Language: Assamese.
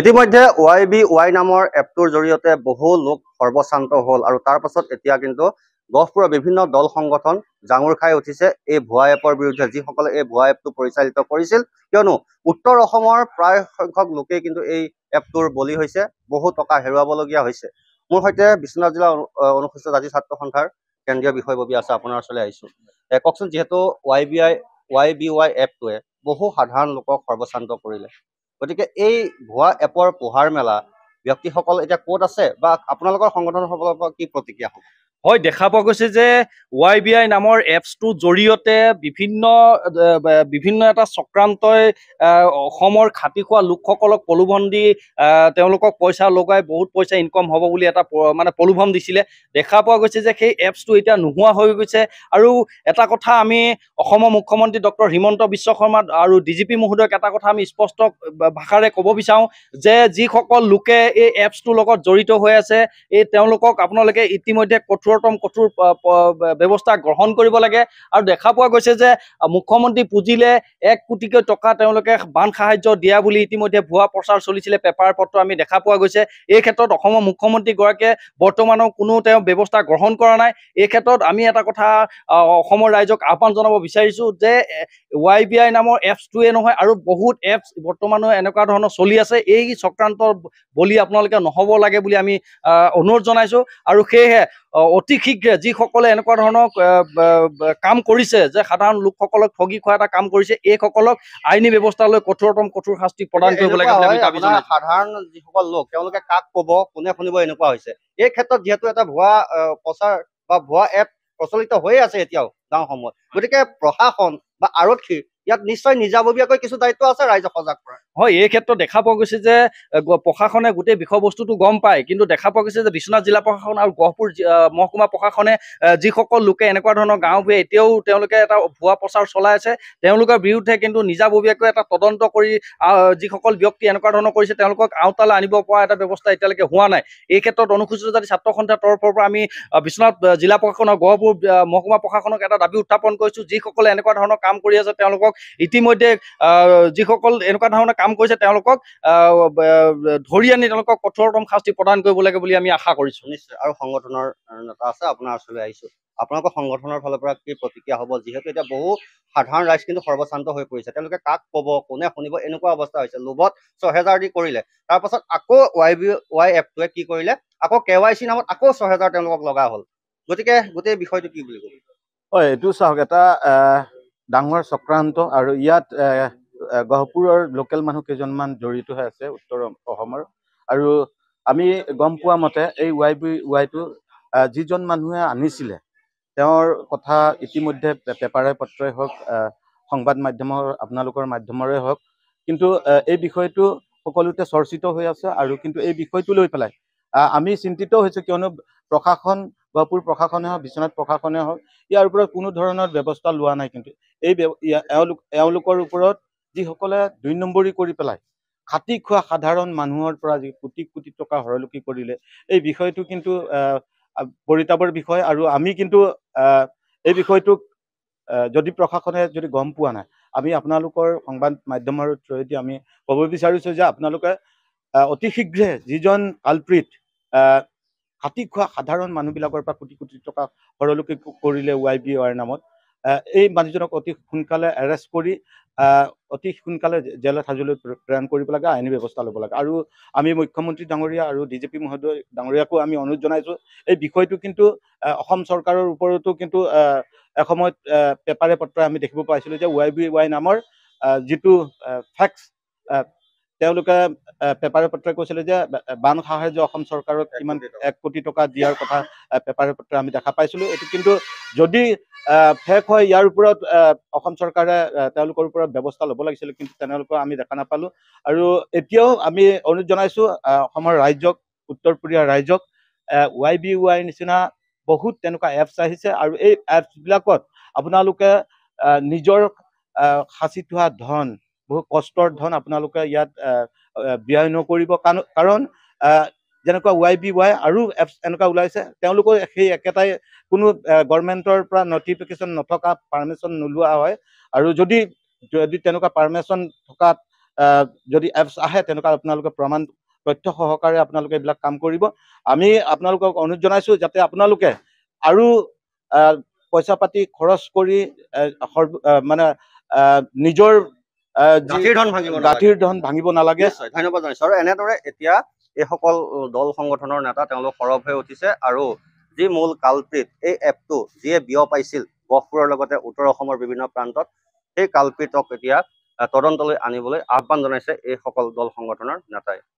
ইতিমধ্যে ওয়াই বি ওয়াই নামৰ এপটোৰ জৰিয়তে বহু লোক সৰ্বশান্ত হ'ল আৰু তাৰ পাছত এতিয়া কিন্তু গহপুৰৰ বিভিন্ন দল সংগঠন জাঙুৰ খাই উঠিছে এই ভুৱা এপৰ বিৰুদ্ধে যিসকলে এই ভুৱা এপটো পৰিচালিত কৰিছিল কিয়নো উত্তৰ অসমৰ প্ৰায় সংখ্যক লোকেই কিন্তু এই এপটোৰ বলি হৈছে বহু টকা হেৰুৱাবলগীয়া হৈছে মোৰ সৈতে বিশ্বনাথ জিলা অনুসূচিত জাতি ছাত্ৰ সন্থাৰ কেন্দ্ৰীয় বিষয়ববী আছে আপোনাৰ ওচৰলৈ আহিছোঁ কওকচোন যিহেতু Y B I Y B Y এপটোৱে বহু সাধাৰণ লোকক সৰ্বশান্ত কৰিলে গতিকে এই ভুৱা এপৰ পোহাৰ মেলা ব্যক্তিসকল এতিয়া ক'ত আছে বা আপোনালোকৰ সংগঠনসকলৰ পৰা কি প্ৰতিক্ৰিয়া হ'ব হয় দেখা পোৱা গৈছে যে ৱাই বি আই নামৰ এপছটোৰ জৰিয়তে বিভিন্ন বিভিন্ন এটা চক্ৰান্তই অসমৰ খাটি খোৱা লোকসকলক প্ৰলোভন দি তেওঁলোকক পইচা লগাই বহুত পইচা ইনকম হ'ব বুলি এটা মানে প্ৰলোভন দিছিলে দেখা পোৱা গৈছে যে সেই এপছটো এতিয়া নোহোৱা হৈ গৈছে আৰু এটা কথা আমি অসমৰ মুখ্যমন্ত্ৰী ডক্টৰ হিমন্ত বিশ্ব শৰ্মা আৰু ডি জি পি মহোদয়ক এটা কথা আমি স্পষ্ট ভাষাৰে ক'ব বিচাৰোঁ যে যিসকল লোকে এই এপছটোৰ লগত জড়িত হৈ আছে এই তেওঁলোকক আপোনালোকে ইতিমধ্যে কঠোৰ কঠোৰতম কঠোৰ ব্যৱস্থা গ্ৰহণ কৰিব লাগে আৰু দেখা পোৱা গৈছে যে মুখ্যমন্ত্ৰী পুঁজিলে এক কোটিকৈ টকা তেওঁলোকে বান সাহায্য দিয়া বুলি ইতিমধ্যে ভুৱা প্ৰচাৰ চলিছিলে পেপাৰ পত্ৰ আমি দেখা পোৱা গৈছে এই ক্ষেত্ৰত অসমৰ মুখ্যমন্ত্ৰীগৰাকীয়ে বৰ্তমানো কোনো তেওঁ ব্যৱস্থা গ্ৰহণ কৰা নাই এই ক্ষেত্ৰত আমি এটা কথা অসমৰ ৰাইজক আহ্বান জনাব বিচাৰিছোঁ যে ৱাই বি আই নামৰ এপছটোৱে নহয় আৰু বহুত এপছ বৰ্তমানো এনেকুৱা ধৰণৰ চলি আছে এই চক্ৰান্তৰ বলি আপোনালোকে নহ'ব লাগে বুলি আমি অনুৰোধ জনাইছোঁ আৰু সেয়েহে অতি শীঘ্ৰে যিসকলে এনেকুৱা ধৰণৰ কাম কৰিছে যে সাধাৰণ লোকসকলক ঠগি খোৱা এটা কাম কৰিছে এইসকলক আইনী ব্যৱস্থালৈ কঠোৰতম কঠোৰ শাস্তি প্ৰদান কৰিব লাগিব সাধাৰণ যিসকল লোক তেওঁলোকে কাক ক'ব কোনে শুনিব এনেকুৱা হৈছে এই ক্ষেত্ৰত যিহেতু এটা ভুৱা প্ৰচাৰ বা ভুৱা এপ প্ৰচলিত হৈয়ে আছে এতিয়াও গাঁওসমূহত গতিকে প্ৰশাসন বা আৰক্ষী ইয়াত নিশ্চয় নিজাববীয়াকৈ কিছু দায়িত্ব আছে ৰাইজক সজাগ কৰা হয় এই ক্ষেত্ৰত দেখা পোৱা গৈছে যে প্ৰশাসনে গোটেই বিষয়বস্তুটো গম পায় কিন্তু দেখা পোৱা গৈছে যে বিশ্বনাথ জিলা প্ৰশাসন আৰু গহপুৰ মহকুমা প্ৰশাসনে যিসকল লোকে এনেকুৱা ধৰণৰ গাঁওবোৰে এতিয়াও তেওঁলোকে এটা ভুৱা প্ৰচাৰ চলাই আছে তেওঁলোকৰ বিৰুদ্ধে কিন্তু নিজাববীয়াকৈ এটা তদন্ত কৰি যিসকল ব্যক্তি এনেকুৱা ধৰণৰ কৰিছে তেওঁলোকক আওতালৈ আনিব পৰা এটা ব্যৱস্থা এতিয়ালৈকে হোৱা নাই এই ক্ষেত্ৰত অনুসূচিত জাতি ছাত্ৰ সন্থাৰ তৰফৰ পৰা আমি বিশ্বনাথ জিলা প্ৰশাসন আৰু গহপুৰ মহকুমা প্ৰশাসনক এটা দাবী উত্থাপন কৰিছোঁ যিসকলে এনেকুৱা ধৰণৰ কাম কৰি আছে তেওঁলোকক তেওঁলোকক ইতিমধ্যে যিসকল এনেকুৱা ধৰণৰ কাম কৰিছে তেওঁলোকক ধৰি আনি তেওঁলোকক কঠোৰতম শাস্তি প্ৰদান কৰিব লাগে বুলি আমি আশা কৰিছোঁ নিশ্চয় আৰু সংগঠনৰ নেতা আছে আপোনাৰ ওচৰলৈ আহিছোঁ আপোনালোকৰ সংগঠনৰ ফালৰ পৰা কি প্ৰতিক্ৰিয়া হ'ব যিহেতু এতিয়া বহু সাধাৰণ ৰাইজ কিন্তু সৰ্বশান্ত হৈ পৰিছে তেওঁলোকে কাক ক'ব কোনে শুনিব এনেকুৱা অৱস্থা হৈছে লোভত ছহেজাৰ দি কৰিলে তাৰপাছত আকৌ ৱাই বি ৱাই এপটোৱে কি কৰিলে আকৌ কে ৱাই চি নামত আকৌ ছহেজাৰ তেওঁলোকক লগা হ'ল গতিকে গোটেই বিষয়টো কি বুলি ক'ব হয় এইটো চাওক এটা ডাঙৰ চক্ৰান্ত আৰু ইয়াত গহপুৰৰ লোকেল মানুহ কেইজনমান জড়িত হৈ আছে উত্তৰ অসমৰ আৰু আমি গম পোৱা মতে এই ৱাই বি ৱাইটো যিজন মানুহে আনিছিলে তেওঁৰ কথা ইতিমধ্যে পেপাৰে পত্ৰই হওক সংবাদ মাধ্যমৰ আপোনালোকৰ মাধ্যমৰে হওক কিন্তু এই বিষয়টো সকলোতে চৰ্চিত হৈ আছে আৰু কিন্তু এই বিষয়টো লৈ পেলাই আমি চিন্তিত হৈছোঁ কিয়নো প্ৰশাসন গহপুৰ প্ৰশাসনে হওক বিশ্বনাথ প্ৰশাসনে হওক ইয়াৰ ওপৰত কোনো ধৰণৰ ব্যৱস্থা লোৱা নাই কিন্তু এই এওঁলোকৰ ওপৰত যিসকলে দুই নম্বৰী কৰি পেলাই খাটি খোৱা সাধাৰণ মানুহৰ পৰা যি কোটি কোটি টকা হৰলুকি কৰিলে এই বিষয়টো কিন্তু পৰিতাপৰ বিষয় আৰু আমি কিন্তু এই বিষয়টোক যদি প্ৰশাসনে যদি গম পোৱা নাই আমি আপোনালোকৰ সংবাদ মাধ্যমৰ থ্ৰোৱেদি আমি ক'ব বিচাৰিছোঁ যে আপোনালোকে অতি শীঘ্ৰে যিজন কালপ্ৰীত খাটি খোৱা সাধাৰণ মানুহবিলাকৰ পৰা কোটি কোটি টকা সৰলুকি কৰিলে ৱাই বি আৰ নামত এই মানুহজনক অতি সোনকালে এৰেষ্ট কৰি অতি সোনকালে জেলে সাজুলৈ প্ৰেৰণ কৰিব লাগে আইনী ব্যৱস্থা ল'ব লাগে আৰু আমি মুখ্যমন্ত্ৰী ডাঙৰীয়া আৰু ডি জি পি মহোদয় ডাঙৰীয়াকো আমি অনুৰোধ জনাইছোঁ এই বিষয়টো কিন্তু অসম চৰকাৰৰ ওপৰতো কিন্তু এসময়ত পেপাৰে পত্ৰই আমি দেখিব পাইছিলোঁ যে ৱাই বি ৱাই নামৰ যিটো ফেক্স তেওঁলোকে পেপাৰে পত্ৰই কৈছিলে যে বান সাহাৰ্য অসম চৰকাৰক কিমান এক কোটি টকা দিয়াৰ কথা পেপাৰে পত্ৰই আমি দেখা পাইছিলোঁ এইটো কিন্তু যদি ফেক হয় ইয়াৰ ওপৰত অসম চৰকাৰে তেওঁলোকৰ ওপৰত ব্যৱস্থা ল'ব লাগিছিল কিন্তু তেওঁলোকক আমি দেখা নাপালোঁ আৰু এতিয়াও আমি অনুৰোধ জনাইছোঁ অসমৰ ৰাইজক উত্তৰ কোৰিয়াৰ ৰাইজক ৱাই বি ৱাইৰ নিচিনা বহুত তেনেকুৱা এপছ আহিছে আৰু এই এপছবিলাকত আপোনালোকে নিজৰ সাঁচি থোৱা ধন বহু কষ্টৰ ধন আপোনালোকে ইয়াত ব্যয় নকৰিব কাৰণ যেনেকুৱা ৱাই বি ৱাই আৰু এপছ এনেকুৱা ওলাইছে তেওঁলোকৰ সেই একেটাই কোনো গভৰ্ণমেণ্টৰ পৰা নটিফিকেশ্যন নথকা পাৰ্মিশ্যন নোলোৱা হয় আৰু যদি যদি তেনেকুৱা পাৰ্মিশ্যন থকাত যদি এপছ আহে তেনেকুৱা আপোনালোকে প্ৰমাণ তথ্য সহকাৰে আপোনালোকে এইবিলাক কাম কৰিব আমি আপোনালোকক অনুৰোধ জনাইছোঁ যাতে আপোনালোকে আৰু পইচা পাতি খৰচ কৰি মানে নিজৰ গাঁঠিৰ ধন ভাঙিব নালাগে ধন্যবাদ জনাইছো আৰু এনেদৰে এতিয়া এই সকল দল সংগঠনৰ নেতা তেওঁলোক সৰব হৈ উঠিছে আৰু যি মূল কালপ্ৰিত এই এপটো যিয়ে বিয়পাইছিল গহপুৰৰ লগতে উত্তৰ অসমৰ বিভিন্ন প্ৰান্তত সেই কালপ্ৰিতক এতিয়া তদন্তলৈ আনিবলৈ আহ্বান জনাইছে এই সকল দল সংগঠনৰ নেতাই